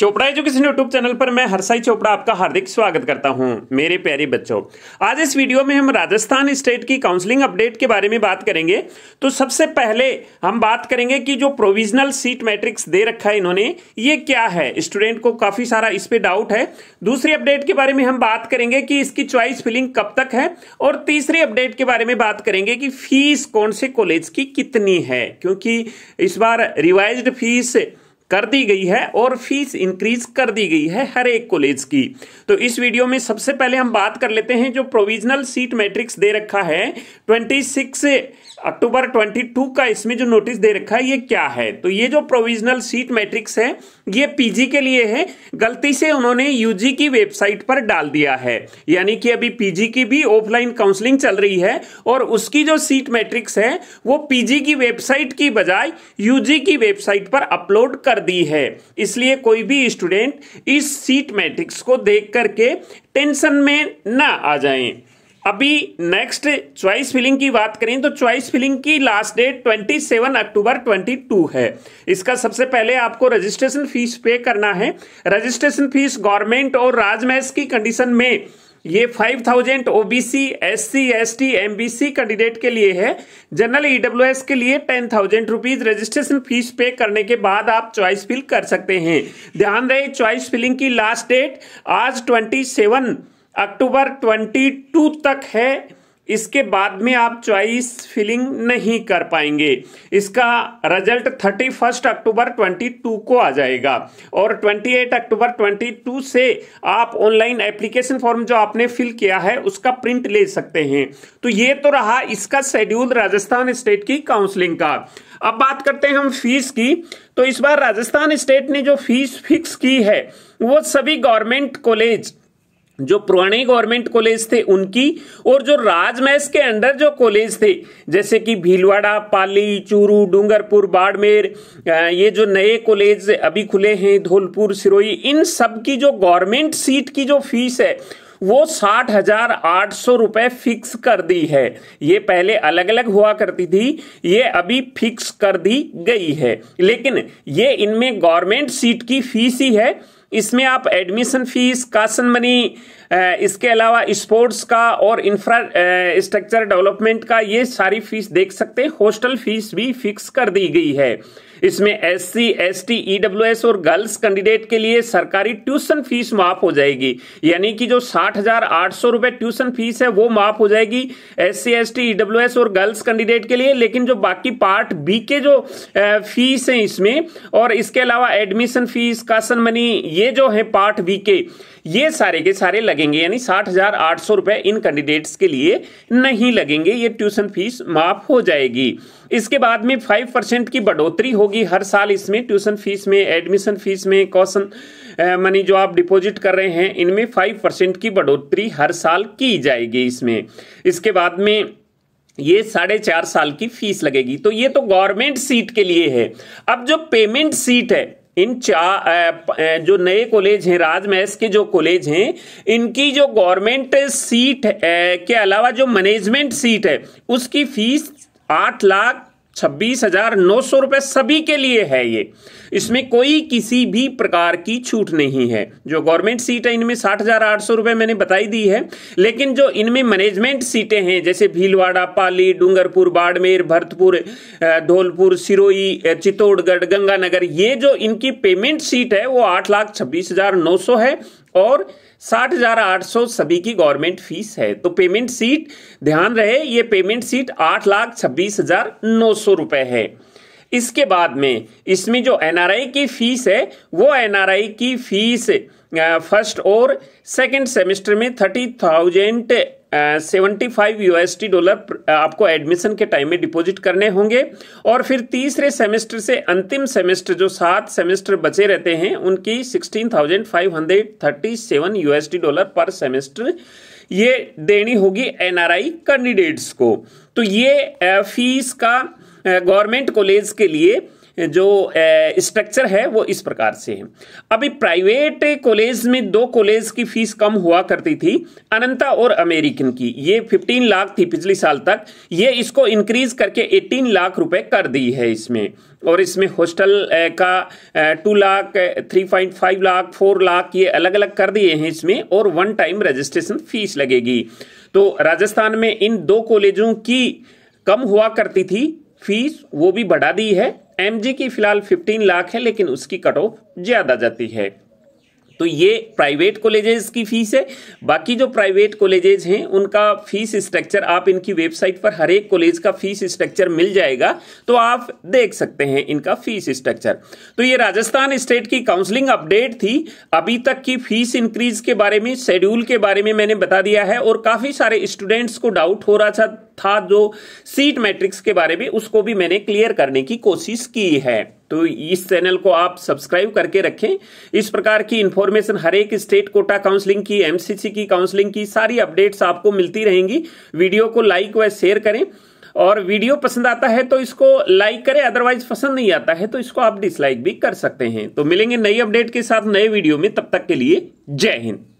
Chopra education YouTube channel पर मैं हरसाई चोपड़ा आपका हार्दिक स्वागत करता हूं मेरे प्यारे बच्चों आज इस वीडियो में हम राजस्थान स्टेट की काउंसलिंग अपडेट के बारे में बात करेंगे तो सबसे पहले हम बात करेंगे कि जो प्रोविजनल सीट मैट्रिक्स दे रखा है इन्होंने ये क्या है स्टूडेंट को काफ़ी सारा इस पर डाउट है दूसरी अपडेट के बारे में हम बात करेंगे कि इसकी च्वाइस फिलिंग कब तक है और तीसरी अपडेट के बारे में बात करेंगे कि फीस कौन से कॉलेज की कितनी है क्योंकि इस बार रिवाइज फीस कर दी गई है और फीस इंक्रीज कर दी गई है हर एक कॉलेज की तो इस वीडियो में सबसे पहले हम बात कर लेते हैं जो प्रोविजनल सीट मैट्रिक्स दे रखा है 26 अक्टूबर 22 का इसमें जो नोटिस दे रखा है ये क्या है तो ये जो प्रोविजनल सीट मैट्रिक्स है ये पीजी के लिए है गलती से उन्होंने यूजी की वेबसाइट पर डाल दिया है यानी कि अभी पीजी की भी ऑफलाइन काउंसलिंग चल रही है और उसकी जो सीट मैट्रिक्स है वो पीजी की वेबसाइट की बजाय यूजी की वेबसाइट पर अपलोड कर कर दी है इसलिए कोई भी स्टूडेंट इस सीट मैट्रिक्स को देख करके टेंशन में ना आ जाए अभी नेक्स्ट चॉइस फिलिंग की बात करें तो चॉइस फिलिंग की लास्ट डेट 27 अक्टूबर 22 है इसका सबसे पहले आपको रजिस्ट्रेशन फीस पे करना है रजिस्ट्रेशन फीस गवर्नमेंट और राजमहस की कंडीशन में ये 5000 thousand OBC S C S T M B C candidate के लिए है जनरल ईडब्ल्यू e के लिए ten thousand rupees registration fees pay करने के बाद आप चॉइस फिल कर सकते हैं ध्यान रहे चॉइस फिलिंग की लास्ट डेट आज twenty seven October twenty two तक है इसके बाद में आप चॉइस फिलिंग नहीं कर पाएंगे इसका result thirty first October twenty two को आ जाएगा और twenty eight October twenty two से आप ऑनलाइन एप्लीकेशन फॉर्म जो आपने फिल किया है उसका प्रिंट ले सकते हैं तो ये तो रहा इसका शेड्यूल राजस्थान स्टेट की काउंसलिंग का अब बात करते हैं हम फीस की तो इस बार राजस्थान स्टेट ने जो फीस फिक्स की है वो सभी गवर्नमेंट कॉलेज जो पुराने गवर्नमेंट कॉलेज थे उनकी और जो राजमहस के अंडर जो कॉलेज थे जैसे कि भीलवाड़ा पाली चूरू डूंगरपुर बाड़मेर ये जो नए कॉलेज अभी खुले हैं धौलपुर सिरोही इन सब की जो गवर्नमेंट सीट की जो फीस है वो साठ हजार आठ सौ रुपए फिक्स कर दी है ये पहले अलग अलग हुआ करती थी ये अभी फिक्स कर दी गई है लेकिन ये इनमें गवर्नमेंट सीट की फीस ही है इसमें आप एडमिशन फीस कासन मनी इसके अलावा स्पोर्ट्स का और इंफ्रास्ट्रक्चर डेवलपमेंट का ये सारी फीस देख सकते हैं हॉस्टल फीस भी फिक्स कर दी गई है इसमें S C S T EWS और गर्ल्स कैंडिडेट के लिए सरकारी ट्यूशन फीस माफ हो जाएगी यानी कि जो साठ हजार आठ सौ रुपए ट्यूशन फीस है वो माफ हो जाएगी S C S T EWS और गर्ल्स कैंडिडेट के लिए लेकिन जो बाकी पार्ट बी के जो फीस है इसमें और इसके अलावा एडमिशन फीस कासन मनी ये जो है पार्ट बी के ये सारे के सारे लगे लगेंगे यानी साठ हजार आठ सौ रुपए इन कैंडिडेट्स के लिए नहीं लगेंगे ये ट्यूशन फीस माफ हो जाएगी इसके बाद में फाइव परसेंट की बढ़ोतरी होगी हर साल इसमें ट्यूशन फीस में एडमिशन फीस में कौशन मनी जो आप डिपॉजिट कर रहे हैं इनमें फाइव परसेंट की बढ़ोतरी हर साल की जाएगी इसमें इसके बाद में ये साढ़े चार साल की फीस लगेगी तो ये तो गवर्नमेंट सीट के लिए है अब जो पेमेंट सीट है इन चार जो नए कॉलेज हैं राजमहस के जो कॉलेज हैं इनकी जो गवर्नमेंट सीट के अलावा जो मैनेजमेंट सीट है उसकी फीस आठ लाख छब्बीस हजार नौ सौ रुपए सभी के लिए है ये इसमें कोई किसी भी प्रकार की छूट नहीं है जो गवर्नमेंट सीट है इनमें साठ हजार आठ सौ रुपये मैंने बताई दी है लेकिन जो इनमें मैनेजमेंट सीटें हैं जैसे भीलवाड़ा पाली डूंगरपुर बाड़मेर भरतपुर धौलपुर सिरोई चित्तौड़गढ़ गंगानगर ये जो इनकी पेमेंट सीट है वो आठ लाख छब्बीस हजार नौ सौ है और साठ हजार आठ सौ सभी की गवर्नमेंट फीस है तो पेमेंट सीट ध्यान रहे ये पेमेंट सीट आठ लाख छब्बीस हजार नौ सौ रुपए है इसके बाद में इसमें जो एनआरआई की फीस है वो एनआरआई की फीस फर्स्ट और सेकंड सेमेस्टर में थर्टी थाउजेंड सेवेंटी फाइव यूएसटी डॉलर आपको एडमिशन के टाइम में डिपॉजिट करने होंगे और फिर तीसरे सेमेस्टर से अंतिम सेमेस्टर जो सात सेमेस्टर बचे रहते हैं उनकी sixteen thousand five hundred thirty seven टी डॉलर पर सेमेस्टर ये देनी होगी एनआरआई कैंडिडेट्स को तो ये फीस का गवर्नमेंट कॉलेज के लिए जो स्ट्रक्चर है वो इस प्रकार से है अभी प्राइवेट कॉलेज में दो कॉलेज की फीस कम हुआ करती थी अनंता और अमेरिकन की ये 15 लाख थी पिछले साल तक ये इसको इंक्रीज करके 18 लाख रुपए कर दी है इसमें और इसमें हॉस्टल का two lakh three point five lakh four lakh ये अलग अलग कर दिए हैं इसमें और वन टाइम रजिस्ट्रेशन फीस लगेगी तो राजस्थान में इन दो कॉलेजों की कम हुआ करती थी फीस वो भी बढ़ा दी है एम की फ़िलहाल फिफ्टीन लाख है लेकिन उसकी कट ऑफ ज़्यादा जाती है तो ये प्राइवेट कॉलेजेस की फ़ीस है बाकी जो प्राइवेट कॉलेजेस हैं उनका फ़ीस स्ट्रक्चर आप इनकी वेबसाइट पर हर एक कॉलेज का फ़ीस स्ट्रक्चर मिल जाएगा तो आप देख सकते हैं इनका फ़ीस स्ट्रक्चर तो ये राजस्थान स्टेट की काउंसलिंग अपडेट थी अभी तक की फ़ीस इंक्रीज के बारे में शेड्यूल के बारे में मैंने बता दिया है और काफ़ी सारे स्टूडेंट्स को डाउट हो रहा था था जो सीट मैट्रिक्स के बारे में उसको भी मैंने क्लियर करने की कोशिश की है तो इस चैनल को आप सब्सक्राइब करके रखें इस प्रकार की इंफॉर्मेशन हर एक स्टेट कोटा काउंसलिंग की एमसीसी की काउंसलिंग की सारी अपडेट्स आपको मिलती रहेंगी वीडियो को लाइक व शेयर करें और वीडियो पसंद आता है तो इसको लाइक करें अदरवाइज पसंद नहीं आता है तो इसको आप डिसलाइक भी कर सकते हैं तो मिलेंगे नई अपडेट के साथ नए वीडियो में तब तक के लिए जय हिंद